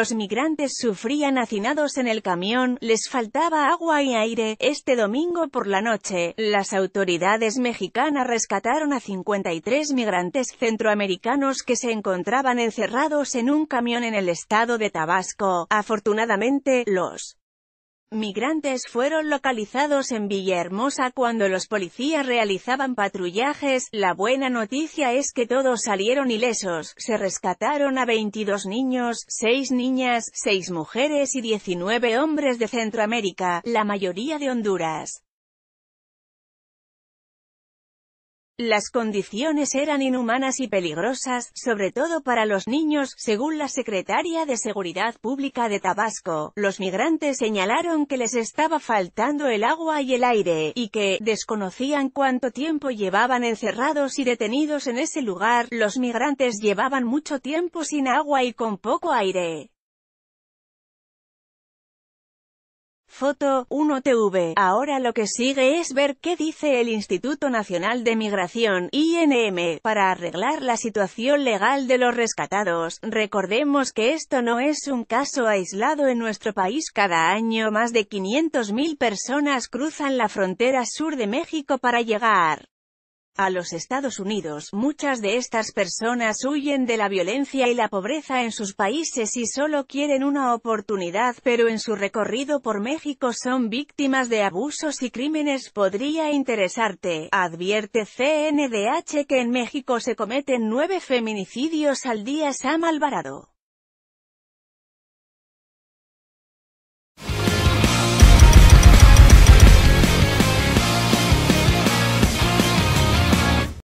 Los migrantes sufrían hacinados en el camión, les faltaba agua y aire. Este domingo por la noche, las autoridades mexicanas rescataron a 53 migrantes centroamericanos que se encontraban encerrados en un camión en el estado de Tabasco. Afortunadamente, los Migrantes fueron localizados en Villahermosa cuando los policías realizaban patrullajes, la buena noticia es que todos salieron ilesos, se rescataron a 22 niños, 6 niñas, 6 mujeres y 19 hombres de Centroamérica, la mayoría de Honduras. Las condiciones eran inhumanas y peligrosas, sobre todo para los niños, según la secretaria de Seguridad Pública de Tabasco. Los migrantes señalaron que les estaba faltando el agua y el aire, y que, desconocían cuánto tiempo llevaban encerrados y detenidos en ese lugar, los migrantes llevaban mucho tiempo sin agua y con poco aire. Foto 1 TV. Ahora lo que sigue es ver qué dice el Instituto Nacional de Migración, INM, para arreglar la situación legal de los rescatados. Recordemos que esto no es un caso aislado en nuestro país. Cada año más de 500.000 personas cruzan la frontera sur de México para llegar a los Estados Unidos, muchas de estas personas huyen de la violencia y la pobreza en sus países y solo quieren una oportunidad, pero en su recorrido por México son víctimas de abusos y crímenes. Podría interesarte, advierte CNDH que en México se cometen nueve feminicidios al día. Sam Alvarado